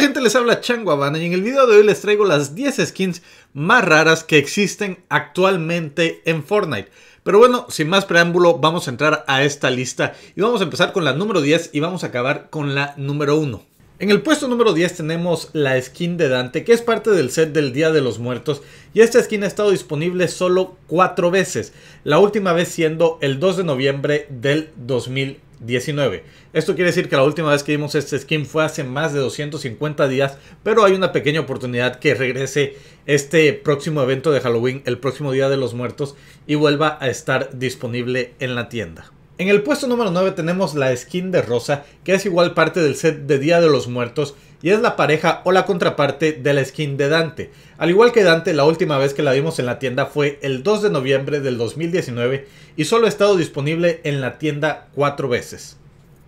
gente, les habla Changuabana y en el video de hoy les traigo las 10 skins más raras que existen actualmente en Fortnite. Pero bueno, sin más preámbulo, vamos a entrar a esta lista y vamos a empezar con la número 10 y vamos a acabar con la número 1. En el puesto número 10 tenemos la skin de Dante, que es parte del set del Día de los Muertos, y esta skin ha estado disponible solo 4 veces, la última vez siendo el 2 de noviembre del 2020 19. Esto quiere decir que la última vez que vimos este skin fue hace más de 250 días, pero hay una pequeña oportunidad que regrese este próximo evento de Halloween, el próximo Día de los Muertos, y vuelva a estar disponible en la tienda. En el puesto número 9 tenemos la skin de Rosa, que es igual parte del set de Día de los Muertos y es la pareja o la contraparte de la skin de Dante. Al igual que Dante, la última vez que la vimos en la tienda fue el 2 de noviembre del 2019 y solo ha estado disponible en la tienda 4 veces.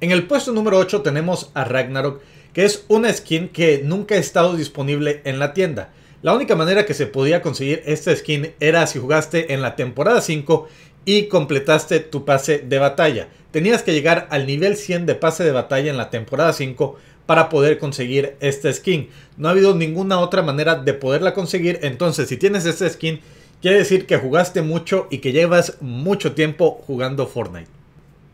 En el puesto número 8 tenemos a Ragnarok, que es una skin que nunca ha estado disponible en la tienda. La única manera que se podía conseguir esta skin era si jugaste en la temporada 5 y completaste tu pase de batalla. Tenías que llegar al nivel 100 de pase de batalla en la temporada 5 para poder conseguir esta skin. No ha habido ninguna otra manera de poderla conseguir. Entonces, si tienes esta skin, quiere decir que jugaste mucho y que llevas mucho tiempo jugando Fortnite.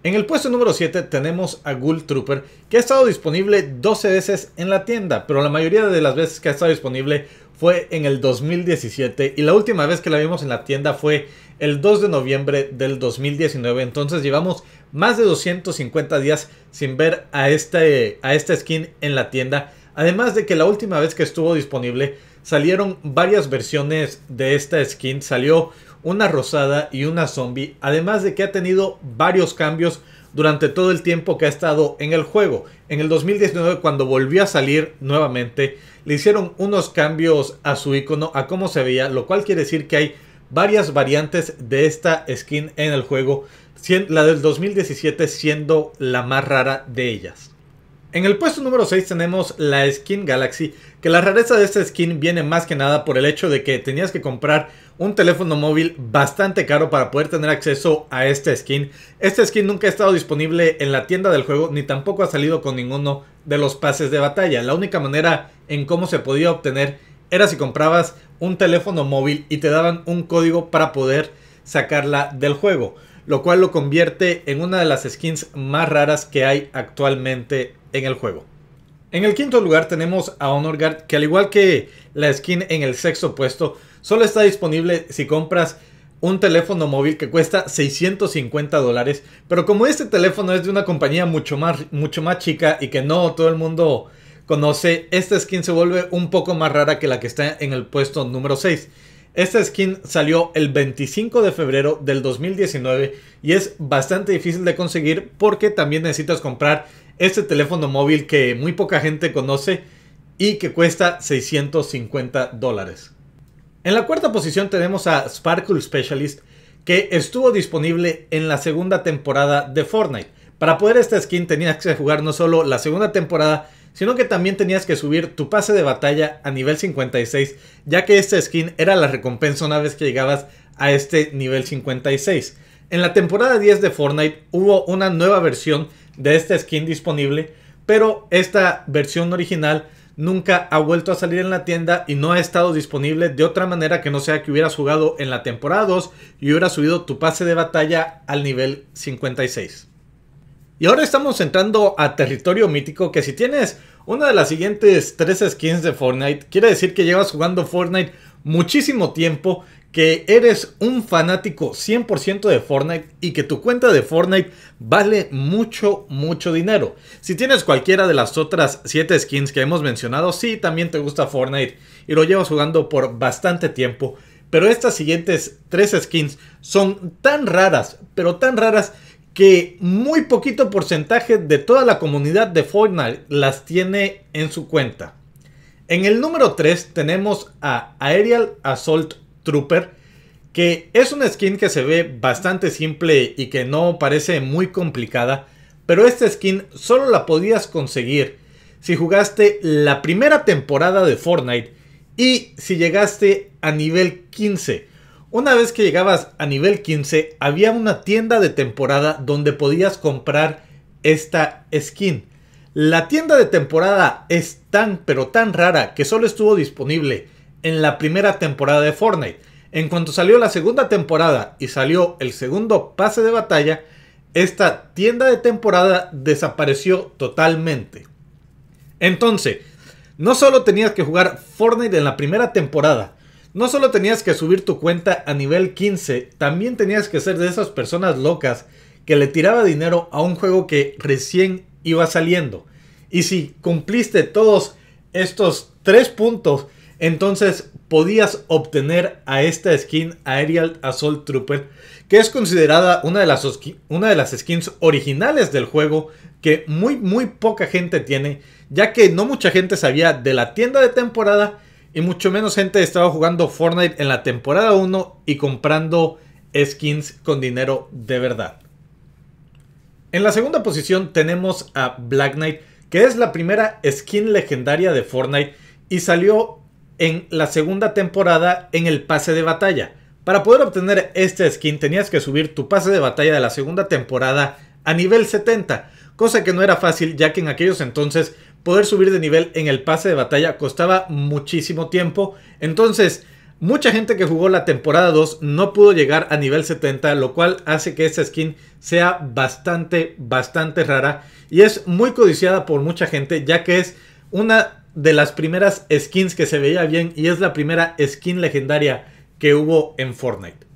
En el puesto número 7 tenemos a Ghoul Trooper, que ha estado disponible 12 veces en la tienda, pero la mayoría de las veces que ha estado disponible fue en el 2017 y la última vez que la vimos en la tienda fue el 2 de noviembre del 2019. Entonces llevamos más de 250 días sin ver a, este, a esta skin en la tienda. Además de que la última vez que estuvo disponible salieron varias versiones de esta skin. Salió una rosada y una zombie, además de que ha tenido varios cambios durante todo el tiempo que ha estado en el juego. En el 2019, cuando volvió a salir nuevamente, le hicieron unos cambios a su icono, a cómo se veía, lo cual quiere decir que hay varias variantes de esta skin en el juego, la del 2017 siendo la más rara de ellas. En el puesto número 6 tenemos la skin Galaxy, que la rareza de esta skin viene más que nada por el hecho de que tenías que comprar un teléfono móvil bastante caro para poder tener acceso a esta skin. Esta skin nunca ha estado disponible en la tienda del juego ni tampoco ha salido con ninguno de los pases de batalla. La única manera en cómo se podía obtener era si comprabas un teléfono móvil y te daban un código para poder sacarla del juego, lo cual lo convierte en una de las skins más raras que hay actualmente en el juego. En el quinto lugar tenemos a Honor Guard, que al igual que la skin en el sexto puesto, Solo está disponible si compras un teléfono móvil que cuesta 650 dólares. Pero como este teléfono es de una compañía mucho más, mucho más chica y que no todo el mundo conoce, esta skin se vuelve un poco más rara que la que está en el puesto número 6. Esta skin salió el 25 de febrero del 2019 y es bastante difícil de conseguir porque también necesitas comprar este teléfono móvil que muy poca gente conoce y que cuesta 650 dólares. En la cuarta posición tenemos a Sparkle Specialist, que estuvo disponible en la segunda temporada de Fortnite. Para poder esta skin tenías que jugar no solo la segunda temporada, sino que también tenías que subir tu pase de batalla a nivel 56, ya que esta skin era la recompensa una vez que llegabas a este nivel 56. En la temporada 10 de Fortnite hubo una nueva versión de esta skin disponible, pero esta versión original nunca ha vuelto a salir en la tienda y no ha estado disponible de otra manera que no sea que hubieras jugado en la temporada 2 y hubieras subido tu pase de batalla al nivel 56. Y ahora estamos entrando a territorio mítico que si tienes una de las siguientes tres skins de Fortnite, quiere decir que llevas jugando Fortnite muchísimo tiempo que eres un fanático 100% de Fortnite y que tu cuenta de Fortnite vale mucho, mucho dinero. Si tienes cualquiera de las otras 7 skins que hemos mencionado, sí, también te gusta Fortnite y lo llevas jugando por bastante tiempo. Pero estas siguientes 3 skins son tan raras, pero tan raras que muy poquito porcentaje de toda la comunidad de Fortnite las tiene en su cuenta. En el número 3 tenemos a Aerial Assault Trooper, que es una skin que se ve bastante simple y que no parece muy complicada, pero esta skin solo la podías conseguir si jugaste la primera temporada de Fortnite y si llegaste a nivel 15. Una vez que llegabas a nivel 15 había una tienda de temporada donde podías comprar esta skin. La tienda de temporada es tan pero tan rara que solo estuvo disponible en la primera temporada de Fortnite. En cuanto salió la segunda temporada y salió el segundo pase de batalla, esta tienda de temporada desapareció totalmente. Entonces, no solo tenías que jugar Fortnite en la primera temporada, no solo tenías que subir tu cuenta a nivel 15, también tenías que ser de esas personas locas que le tiraba dinero a un juego que recién iba saliendo. Y si cumpliste todos estos tres puntos, entonces podías obtener a esta skin Aerial Assault Trooper, que es considerada una de, las, una de las skins originales del juego, que muy muy poca gente tiene, ya que no mucha gente sabía de la tienda de temporada y mucho menos gente estaba jugando Fortnite en la temporada 1 y comprando skins con dinero de verdad. En la segunda posición tenemos a Black Knight, que es la primera skin legendaria de Fortnite y salió en la segunda temporada en el pase de batalla. Para poder obtener esta skin tenías que subir tu pase de batalla de la segunda temporada a nivel 70, cosa que no era fácil ya que en aquellos entonces poder subir de nivel en el pase de batalla costaba muchísimo tiempo. Entonces, Mucha gente que jugó la temporada 2 no pudo llegar a nivel 70, lo cual hace que esta skin sea bastante, bastante rara y es muy codiciada por mucha gente ya que es una de las primeras skins que se veía bien y es la primera skin legendaria que hubo en Fortnite.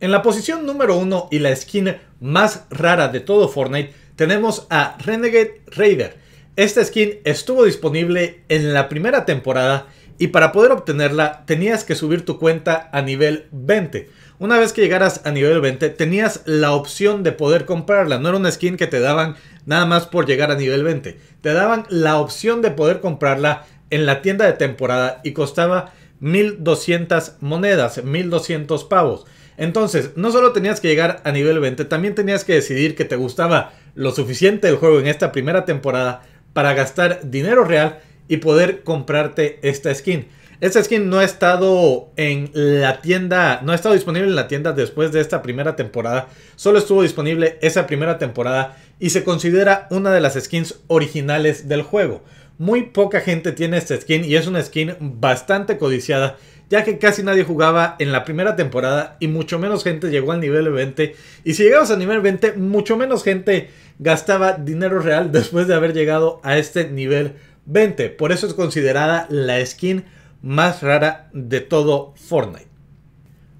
En la posición número 1 y la skin más rara de todo Fortnite tenemos a Renegade Raider. Esta skin estuvo disponible en la primera temporada y para poder obtenerla tenías que subir tu cuenta a nivel 20. Una vez que llegaras a nivel 20 tenías la opción de poder comprarla, no era una skin que te daban nada más por llegar a nivel 20, te daban la opción de poder comprarla en la tienda de temporada y costaba 1200 monedas, 1200 pavos. Entonces, no solo tenías que llegar a nivel 20, también tenías que decidir que te gustaba lo suficiente el juego en esta primera temporada para gastar dinero real y poder comprarte esta skin. Esta skin no ha estado en la tienda, no ha estado disponible en la tienda después de esta primera temporada. Solo estuvo disponible esa primera temporada y se considera una de las skins originales del juego. Muy poca gente tiene esta skin y es una skin bastante codiciada, ya que casi nadie jugaba en la primera temporada y mucho menos gente llegó al nivel 20. Y si llegamos al nivel 20, mucho menos gente gastaba dinero real después de haber llegado a este nivel 20. Por eso es considerada la skin más rara de todo Fortnite.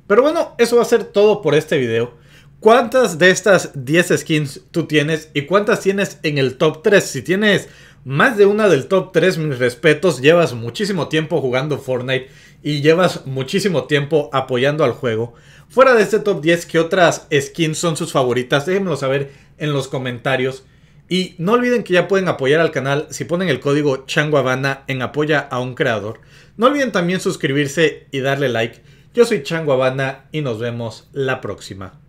Pero bueno, eso va a ser todo por este video. ¿Cuántas de estas 10 skins tú tienes y cuántas tienes en el top 3? Si tienes más de una del top 3, mis respetos, llevas muchísimo tiempo jugando Fortnite y llevas muchísimo tiempo apoyando al juego. Fuera de este top 10, ¿qué otras skins son sus favoritas? Déjenmelo saber en los comentarios. Y no olviden que ya pueden apoyar al canal si ponen el código CHANGUAVANA en apoya a un creador. No olviden también suscribirse y darle like. Yo soy Chango y nos vemos la próxima.